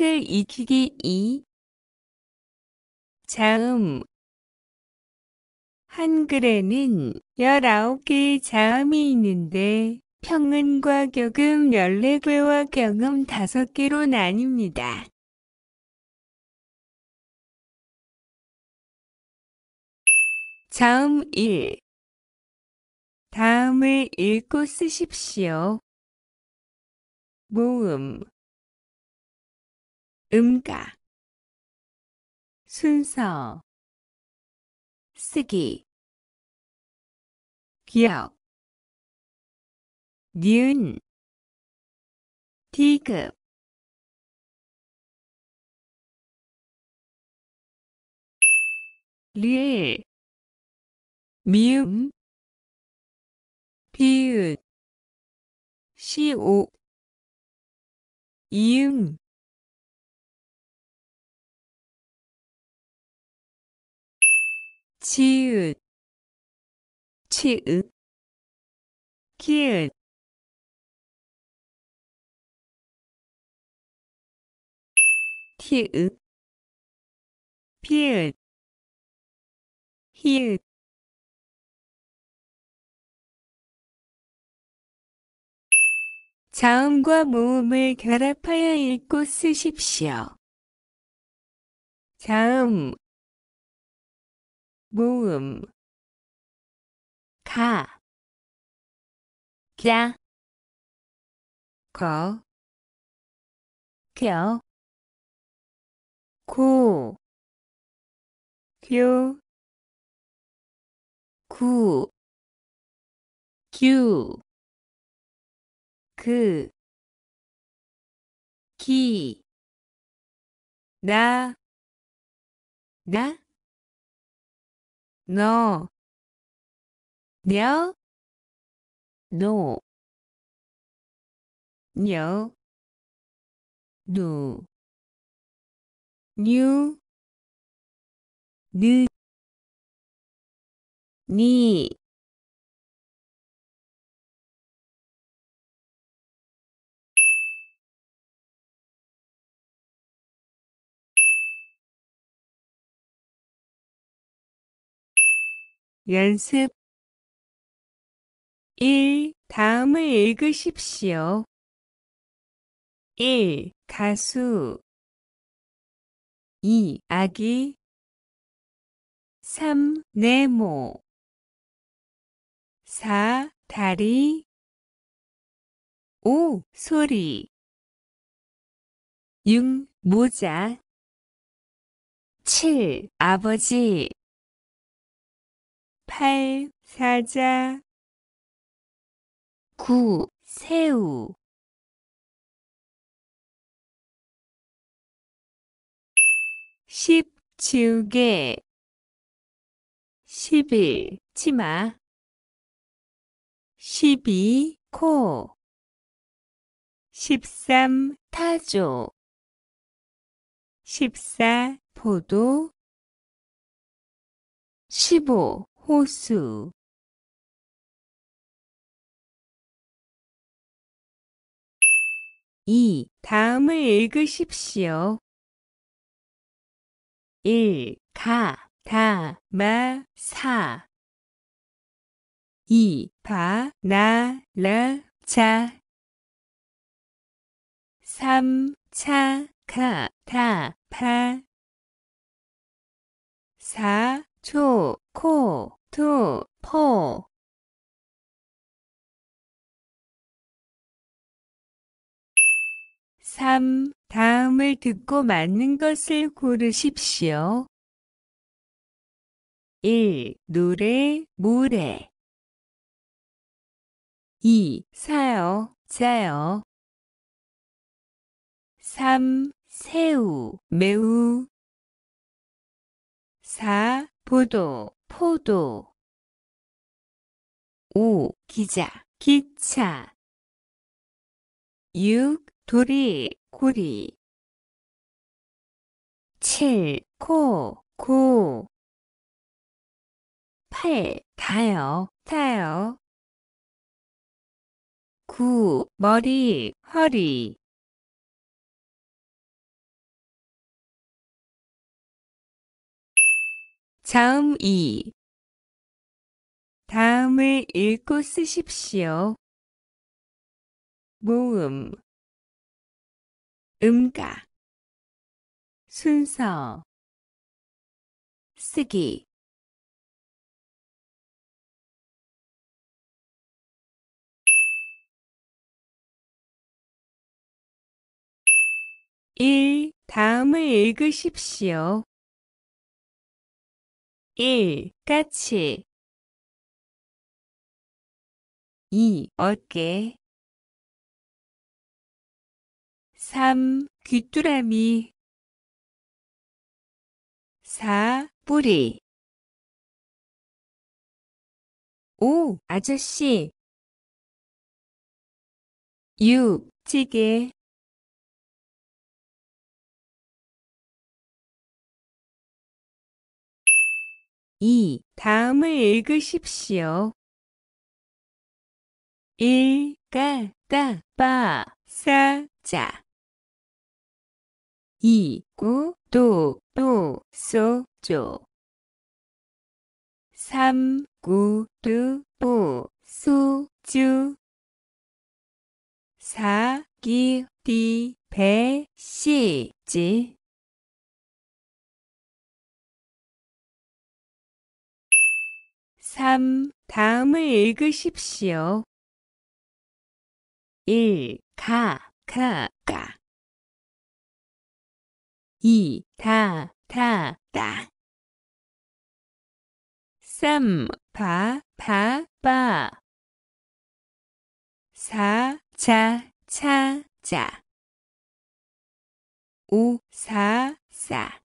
한글 익히기 2 자음 한글에는 19개의 자음이 있는데 평음과 격음 14개와 경음 5개로 나뉩니다. 자음 1 다음을 읽고 쓰십시오. 모음 음가 순서 쓰기 기억 니은 D급 리을 미음 비읍 시오 이응 치읓 치읓키읒티읓 피읒 히읒 자음과 모음을 결합하여 읽고 쓰십시오. 자음 모음 가, 자, 거, 겨, 고, 교, 구, 규, 그, 기, 나, 나, No. 鸟 No. 鸟 No. 牛ぬに 연습 1. 다음을 읽으십시오. 1. 가수 2. 아기 3. 네모 4. 다리 5. 소리 6. 모자 7. 아버지 팔, 사자 구, 새우 십, 지우개 십일, 치마 십이, 코 십삼, 타조 십사, 포도 십오, 호수 2. 다음을 읽으십시오. 1. 가, 다, 마, 사 2. 바, 나, 라, 자 3. 차, 가, 다, 파 4. 초, 코 two, four 삼 다음을 듣고 맞는 것을 고르십시오. 일 노래, 모래 이 사요, 짜요 삼 새우, 매우 사 보도 포도 5. 기자, 기차 6. 도리, 고리 7. 코, 고 8. 타요, 타요 9. 머리, 허리 자음 2 다음을 읽고 쓰십시오. 모음 음가 순서 쓰기 1. 다음을 읽으십시오. 1. 까치 2. 어깨 3. 귀뚜라미 4. 뿌리 5. 아저씨 6. 찌개 2. 다음을 읽으십시오. 1. 까다 바 사자 2. 구도 도 소조 3. 구두 보 소주 4. 기디 배시지 3. 다음을 읽으십시오. 1. 가, 가, 가 2. 다, 다, 다 3. 바, 바, 바 4. 자, 차, 자 5. 사, 사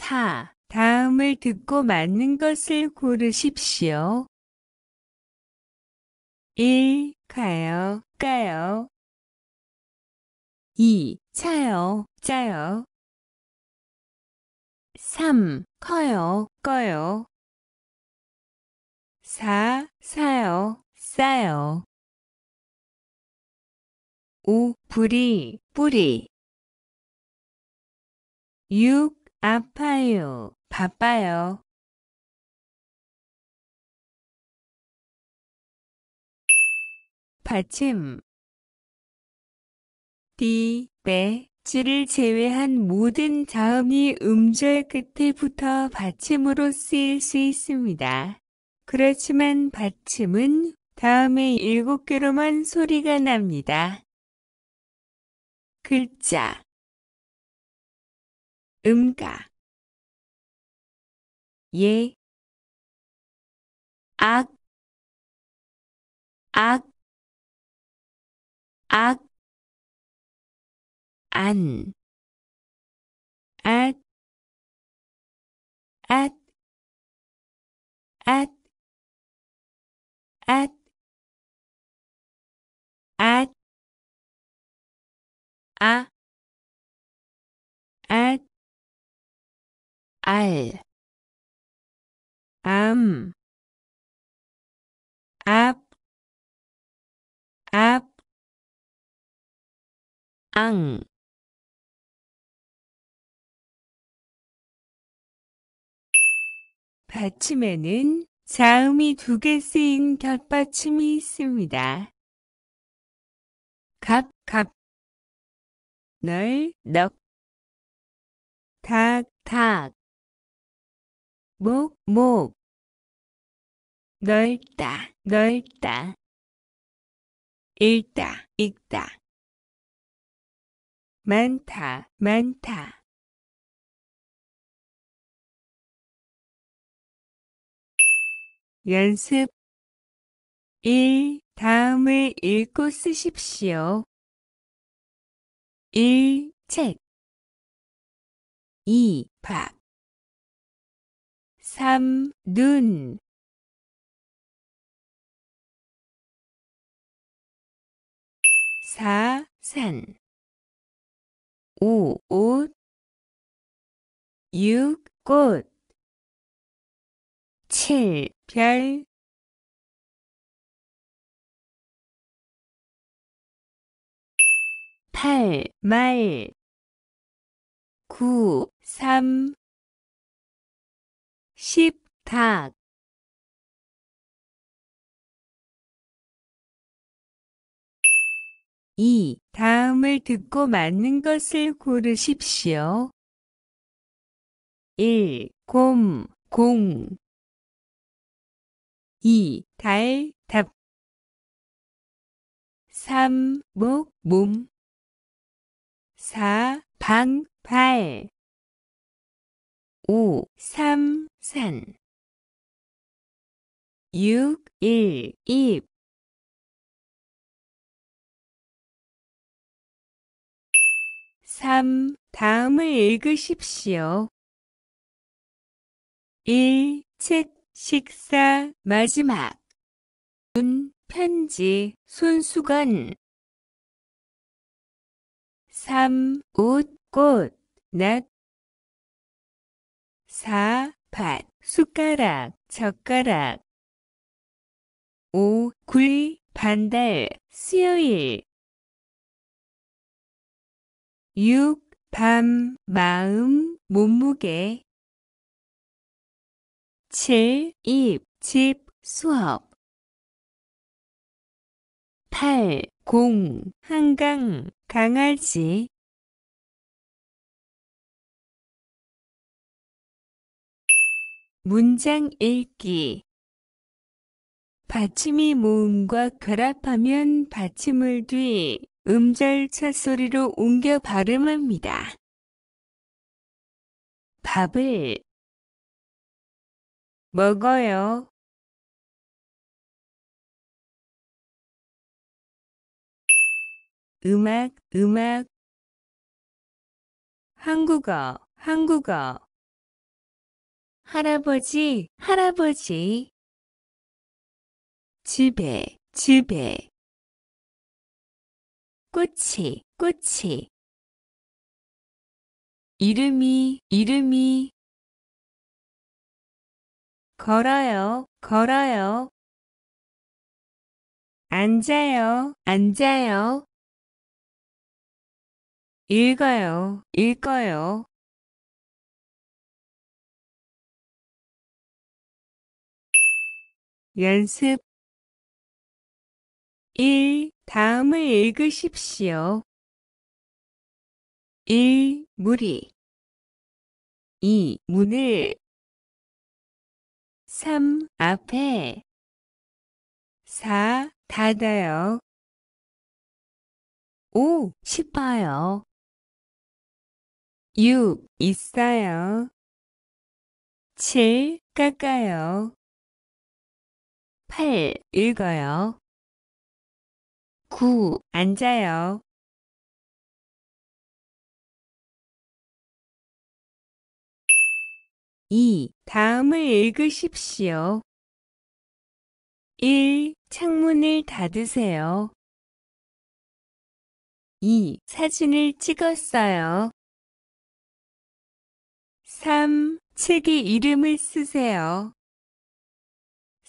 4. 다음을 듣고 맞는 것을 고르십시오. 1. 가요, 까요. 2. 차요, 짜요. 3. 커요, 꺼요. 4. 사요, 싸요. 5. 부리, 뿌리. 6. 아파요. 바빠요. 받침 D, 배, 쥐를 제외한 모든 자음이 음절 끝에 붙어 받침으로 쓰일 수 있습니다. 그렇지만 받침은 다음에 일곱 개로만 소리가 납니다. 글자 음가 예, 악, 악, 악, 안, 앗, 앗, 앗, 앗, 앗, 아, 앗, 알, 암, 앞, 앞, 앙, 받침에는 자음이 두 개 쓰인 곁받침이 있습니다. 갑, 갑, 널, 넉, 닭, 닭, 목, 목 넓다, 넓다 읽다, 읽다 많다, 많다 연습 1. 다음을 읽고 쓰십시오. 1. 책 2. 밥 삼, 눈 사, 산 오, 옷 육, 꽃 칠, 별 팔, 말 구, 삼 식탁 이 다음을 듣고 맞는 것을 고르십시오. 1. 곰, 공 2. 달, 답 3. 목, 몸 4. 방, 발 5. 3. 산 6, 1, 2 3. 다음을 읽으십시오. 1. 책, 식사, 마지막 문, 편지, 손수건 3. 옷, 꽃, 낫 4. 밭, 숟가락, 젓가락 5. 굴, 반달, 수요일 6. 밤, 마음, 몸무게 7. 입, 집, 수업 8. 공, 한강, 강아지 문장 읽기 받침이 모음과 결합하면 받침을 뒤 음절 차소리로 옮겨 발음합니다. 밥을 먹어요. 음악, 음악 한국어, 한국어 할아버지, 할아버지. 집에, 집에. 꽃이, 꽃이. 이름이, 이름이. 걸어요, 걸어요. 앉아요, 앉아요. 읽어요, 읽어요. 연습 1. 다음을 읽으십시오. 1. 무리 2. 문을 3. 앞에 4. 닫아요 5. 싶어요 6. 있어요 7. 깎아요 8. 읽어요. 9. 앉아요. 2. 다음을 읽으십시오. 1. 창문을 닫으세요. 2. 사진을 찍었어요. 3. 책의 이름을 쓰세요.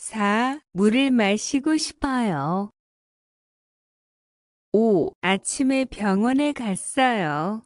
4. 물을 마시고 싶어요. 5. 아침에 병원에 갔어요.